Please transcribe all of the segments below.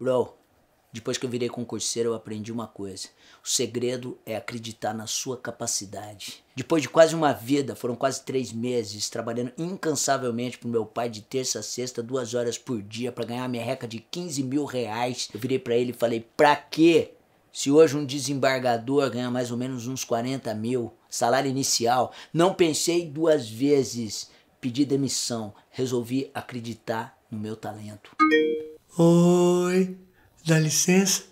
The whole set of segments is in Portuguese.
Bro, depois que eu virei concurseiro, eu aprendi uma coisa. O segredo é acreditar na sua capacidade. Depois de quase uma vida, foram quase três meses, trabalhando incansavelmente pro meu pai de terça a sexta, duas horas por dia, para ganhar a reca de 15 mil reais. Eu virei para ele e falei, pra quê? Se hoje um desembargador ganha mais ou menos uns 40 mil, salário inicial, não pensei duas vezes, pedi demissão, resolvi acreditar no meu talento. Oi, dá licença?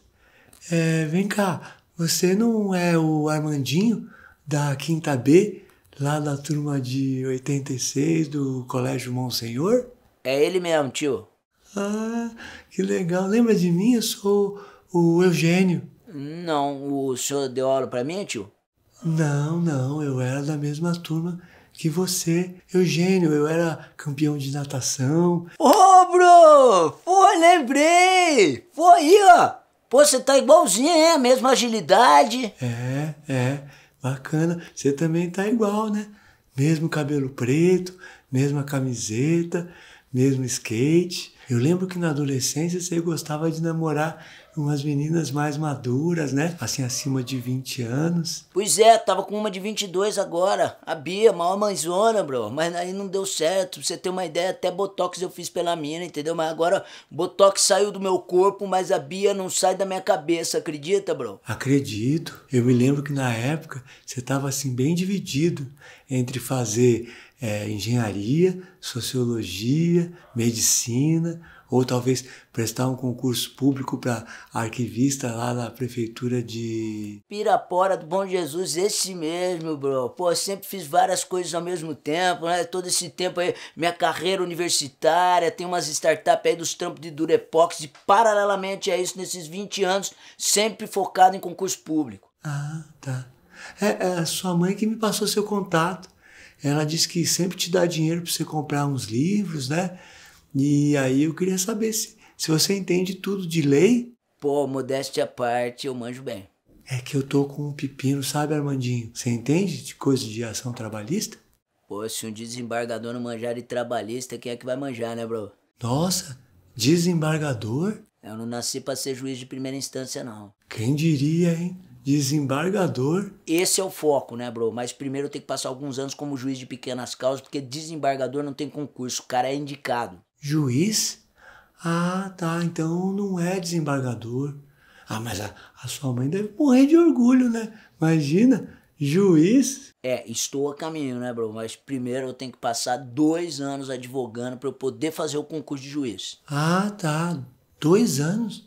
É, vem cá, você não é o Armandinho da Quinta B, lá da turma de 86 do Colégio Monsenhor? É ele mesmo, tio. Ah, que legal. Lembra de mim? Eu sou o Eugênio. Não, o senhor deu aula pra mim, tio? Não, não, eu era da mesma turma que você. Eugênio, eu era campeão de natação. Ô, oh, bro! Foi, lembrei! Foi aí, ó! Pô, você tá igualzinho, é? A mesma agilidade. É, é. Bacana. Você também tá igual, né? Mesmo cabelo preto, mesma camiseta, mesmo skate. Eu lembro que na adolescência você gostava de namorar umas meninas mais maduras, né? Assim, acima de 20 anos. Pois é, tava com uma de 22 agora, a Bia, maior mãezona, bro. Mas aí não deu certo, pra você ter uma ideia, até Botox eu fiz pela mina, entendeu? Mas agora Botox saiu do meu corpo, mas a Bia não sai da minha cabeça, acredita, bro? Acredito. Eu me lembro que na época você tava assim, bem dividido entre fazer é, engenharia, sociologia, medicina ou talvez prestar um concurso público para arquivista lá na prefeitura de Pirapora do Bom Jesus, esse mesmo, bro. Pô, sempre fiz várias coisas ao mesmo tempo, né? Todo esse tempo aí, minha carreira universitária, tem umas startups aí dos trampos de Durepox e paralelamente a isso, nesses 20 anos, sempre focado em concurso público. Ah, tá. É, é sua mãe que me passou seu contato. Ela disse que sempre te dá dinheiro para você comprar uns livros, né? E aí eu queria saber se, se você entende tudo de lei. Pô, modéstia à parte, eu manjo bem. É que eu tô com um pepino, sabe, Armandinho? Você entende de coisa de ação trabalhista? Pô, se um desembargador não manjar de trabalhista, quem é que vai manjar, né, bro? Nossa, desembargador? Eu não nasci pra ser juiz de primeira instância, não. Quem diria, hein? Desembargador. Esse é o foco, né, bro? Mas primeiro eu tenho que passar alguns anos como juiz de pequenas causas, porque desembargador não tem concurso, o cara é indicado. Juiz? Ah, tá, então não é desembargador. Ah, mas a, a sua mãe deve morrer de orgulho, né? Imagina, juiz. É, estou a caminho, né, bro? Mas primeiro eu tenho que passar dois anos advogando para eu poder fazer o concurso de juiz. Ah, tá. Dois anos?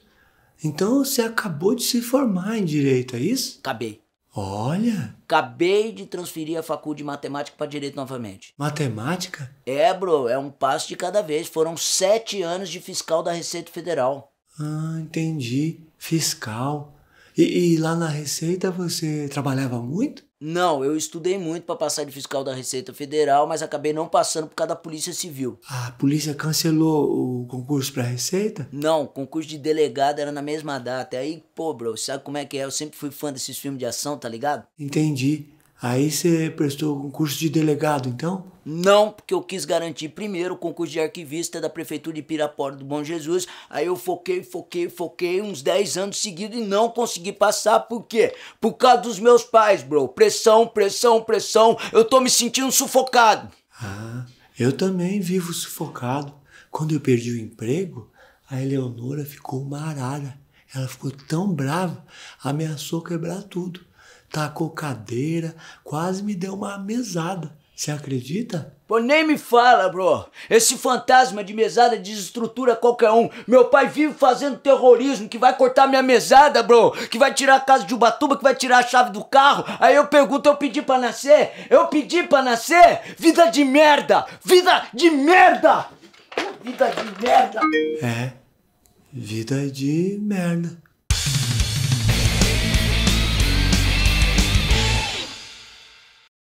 Então você acabou de se formar em direito, é isso? Acabei. Olha! Acabei de transferir a faculdade de matemática para direito novamente. Matemática? É, bro, é um passo de cada vez. Foram sete anos de fiscal da Receita Federal. Ah, entendi. Fiscal. E, e, lá na Receita você trabalhava muito? Não, eu estudei muito para passar de fiscal da Receita Federal, mas acabei não passando por causa da Polícia Civil. A polícia cancelou o concurso para Receita? Não, o concurso de delegado era na mesma data. Aí, pô, bro, sabe como é que é? Eu sempre fui fã desses filmes de ação, tá ligado? Entendi. Aí você prestou concurso de delegado, então? Não, porque eu quis garantir primeiro o concurso de arquivista da Prefeitura de Pirapora do Bom Jesus. Aí eu foquei, foquei, foquei uns 10 anos seguidos e não consegui passar. Por quê? Por causa dos meus pais, bro. Pressão, pressão, pressão. Eu tô me sentindo sufocado. Ah, eu também vivo sufocado. Quando eu perdi o emprego, a Eleonora ficou uma arara. Ela ficou tão brava, ameaçou quebrar tudo tacou cadeira, quase me deu uma mesada. Você acredita? Pô, nem me fala, bro. Esse fantasma de mesada desestrutura qualquer um. Meu pai vive fazendo terrorismo que vai cortar minha mesada, bro. Que vai tirar a casa de Ubatuba, que vai tirar a chave do carro. Aí eu pergunto, eu pedi pra nascer? Eu pedi pra nascer? Vida de merda! Vida de merda! Vida de merda! É, vida de merda.